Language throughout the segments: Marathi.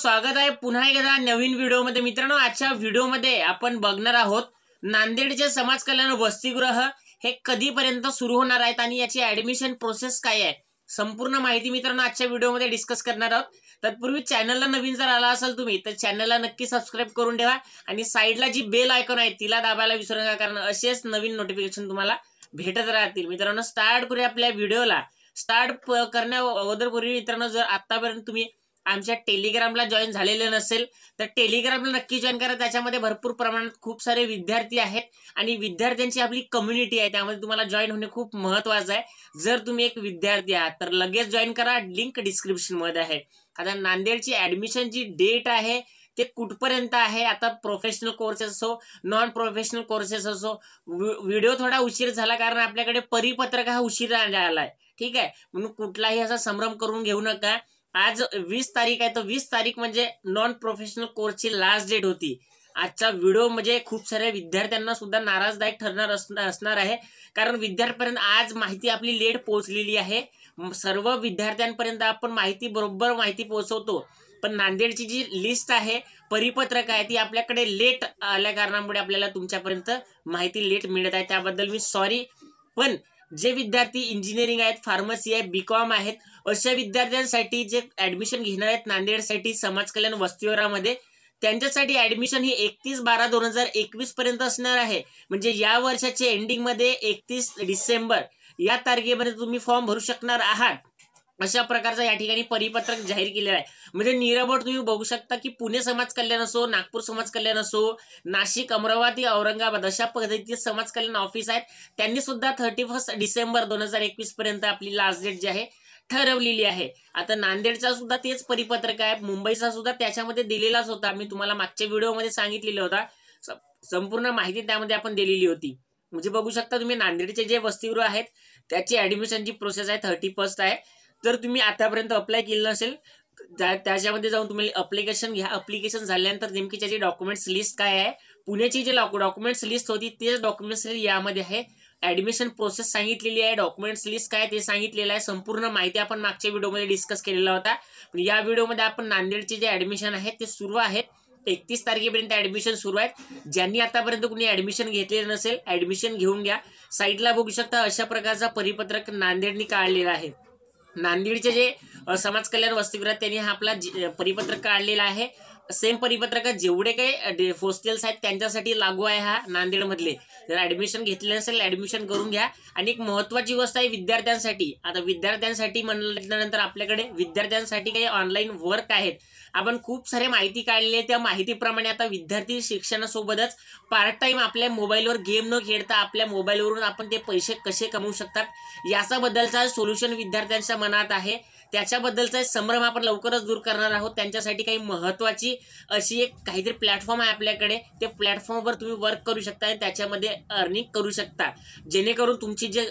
स्वागत आहे पुन्हा एकदा नवीन व्हिडिओमध्ये मित्रांनो आजच्या व्हिडिओमध्ये आपण बघणार आहोत नांदेडचे समाज कल्याण वसतिगृह हे कधीपर्यंत सुरू होणार आहेत आणि याची ऍडमिशन प्रोसेस काय आहे संपूर्ण माहिती मित्रांनो आजच्या व्हिडिओमध्ये डिस्कस करणार आहोत तत्पूर्वी चॅनलला नवीन जर आला असाल तुम्ही तर चॅनलला नक्की सबस्क्राईब करून ठेवा आणि साईडला जी बेल आयकॉन आहे तिला दाबायला विसरू नका कारण असेच नवीन नोटिफिकेशन तुम्हाला भेटत राहतील मित्रांनो स्टार्ट करूया आपल्या व्हिडिओला स्टार्ट करण्या अगोदरपूर्वी मित्रांनो जर आतापर्यंत तुम्ही आमच्या टेलिग्रामला जॉईन झालेले नसेल तर टेलिग्रामला नक्की जॉईन करा त्याच्यामध्ये भरपूर प्रमाणात खूप सारे विद्यार्थी आहेत आणि विद्यार्थ्यांची आपली कम्युनिटी आहे त्यामध्ये तुम्हाला जॉईन होणे खूप महत्वाचं आहे जर तुम्ही एक विद्यार्थी आहात तर लगेच जॉईन करा लिंक डिस्क्रिप्शनमध्ये आहे आता नांदेडची जी डेट आहे ते कुठपर्यंत आहे आता प्रोफेशनल कोर्सेस असो नॉन प्रोफेशनल कोर्सेस असो व्हिडिओ थोडा उशीर झाला कारण आपल्याकडे परिपत्रक हा उशीर आलाय आहे ठीक आहे म्हणून कुठलाही असा संभ्रम करून घेऊ नका आज वीस तारीख आहे तर वीस तारीख म्हणजे नॉन प्रोफेशनल कोर्सची लास्ट डेट होती आजचा व्हिडिओ म्हणजे खूप साऱ्या विद्यार्थ्यांना सुद्धा नाराजदायक ठरणार असणार आहे कारण विद्यार्थ्यांपर्यंत आज माहिती आपली लेट पोहोचलेली आहे सर्व विद्यार्थ्यांपर्यंत आपण माहिती बरोबर माहिती पोहोचवतो पण नांदेडची जी लिस्ट आहे परिपत्रक आहे ती आपल्याकडे लेट आल्या कारणामुळे आपल्याला तुमच्यापर्यंत माहिती लेट मिळत आहे त्याबद्दल मी सॉरी पण जे विद्यार्थी इंजिनिअरिंग आहेत फार्मसी आहेत बी कॉम आहेत अशा विद्यार्थ्यांसाठी जे ऍडमिशन घेणार आहेत नांदेडसाठी समाज कल्याण वस्तीवरामध्ये त्यांच्यासाठी ऍडमिशन ही एकतीस बारा दोन हजार एकवीस पर्यंत असणार आहे म्हणजे या वर्षाच्या एंडिंगमध्ये एकतीस डिसेंबर या तारखेमध्ये तुम्ही फॉर्म भरू शकणार आहात अशा प्रकारचा या ठिकाणी परिपत्रक जाहीर केलेला आहे म्हणजे निरबट तुम्ही बघू शकता की पुणे समाज कल्याण असो नागपूर समाज कल्याण असो नाशिक अमरावती औरंगाबाद अशा पद्धतीचे समाज कल्याण ऑफिस आहेत त्यांनी सुद्धा थर्टी फर्स्ट डिसेंबर दोन हजार एकवीस पर्यंत आपली लास्ट डेट जी आहे ठरवलेली आहे आता नांदेडचा सुद्धा तेच परिपत्रक आहे मुंबईचा सुद्धा त्याच्यामध्ये दिलेलाच होता मी तुम्हाला मागच्या व्हिडिओमध्ये सांगितलेला होता संपूर्ण माहिती त्यामध्ये आपण दिलेली होती म्हणजे बघू शकता तुम्ही नांदेडचे जे वस्तीगृह आहेत त्याची ऍडमिशनची प्रोसेस आहे थर्टी फर्स्ट आहे जर तुम्ही आतापर्यंत अप्लाय केलं नसेल त्याच्यामध्ये जाऊन तुम्ही अप्लिकेशन घ्या अप्लिकेशन झाल्यानंतर नेमकी त्याची डॉक्युमेंट्स लिस्ट काय आहे पुण्याची जे डॉक्युमेंट्स लिस्ट होती तेच डॉक्युमेंट्स यामध्ये आहे ऍडमिशन प्रोसेस सांगितलेली आहे डॉक्युमेंट्स लिस्ट काय ते सांगितलेलं आहे संपूर्ण माहिती आपण मागच्या व्हिडिओमध्ये डिस्कस केलेला होता या व्हिडिओमध्ये आपण नांदेडचे जे ॲडमिशन आहे ते सुरू आहेत एकतीस तारखेपर्यंत ऍडमिशन सुरू आहेत ज्यांनी आतापर्यंत कुणी ऍडमिशन घेतलेलं नसेल ऍडमिशन घेऊन घ्या साईटला बघू शकता अशा प्रकारचा परिपत्रक नांदेडनी काढलेला आहे नांदेडचे जे समाज कल्याण वसतिगृहात त्यांनी हा आपला परिपत्रक काढलेला आहे सेम परिपत्रक जेवढे काही होस्टेल्स आहेत त्यांच्यासाठी लागू आहे हा नांदेडमधले जर ऍडमिशन घेतले नसेल ऍडमिशन करून घ्या आणि एक महत्वाची गोष्ट आहे विद्यार्थ्यांसाठी आता विद्यार्थ्यांसाठी म्हणल्यानंतर आपल्याकडे विद्यार्थ्यांसाठी काही ऑनलाईन वर्क आहेत आपण खूप सारे माहिती काढली त्या माहितीप्रमाणे आता विद्यार्थी शिक्षणासोबतच पार्ट टाइम आपल्या मोबाईलवर गेम न खेळता आपल्या मोबाईलवरून आपण ते पैसे कसे कमवू शकतात याचा बद्दलचा सोल्युशन विद्यार्थ्यांच्या मनात आहे त्याच्याबद्दलचा संभ्रम आपण लवकरच दूर करणार आहोत त्यांच्यासाठी काही महत्त्वाची अशी एक काहीतरी प्लॅटफॉर्म आहे आपल्याकडे ते प्लॅटफॉर्मवर तुम्ही वर्क करू शकता आणि त्याच्यामध्ये अर्निंग करू शकता जेणेकरून तुमची जे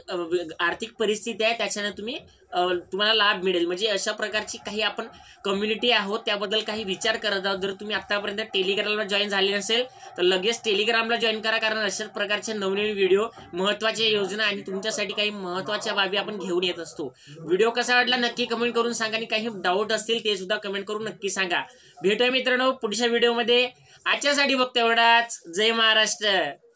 आर्थिक परिस्थिती आहे त्याच्याने तुम्ही तुम्हाला लाभ मिळेल म्हणजे अशा प्रकारची काही आपण कम्युनिटी आहोत त्याबद्दल काही विचार करत आहोत जर तुम्ही आतापर्यंत टेलिग्रामला जॉईन झाले नसेल तर लगेच टेलिग्रामला जॉईन करा कारण अशाच प्रकारचे नवनवीन व्हिडिओ महत्वाचे योजना आणि तुमच्यासाठी काही महत्वाच्या बाबी आपण घेऊन येत असतो व्हिडिओ कसा वाटला नक्की कमेंट कमेंट करून सांगा आणि काही डाऊट असतील ते सुद्धा कमेंट करून नक्की सांगा भेटूया मित्रांनो पुढच्या व्हिडिओमध्ये आजच्यासाठी बघतो एवढाच जय महाराष्ट्र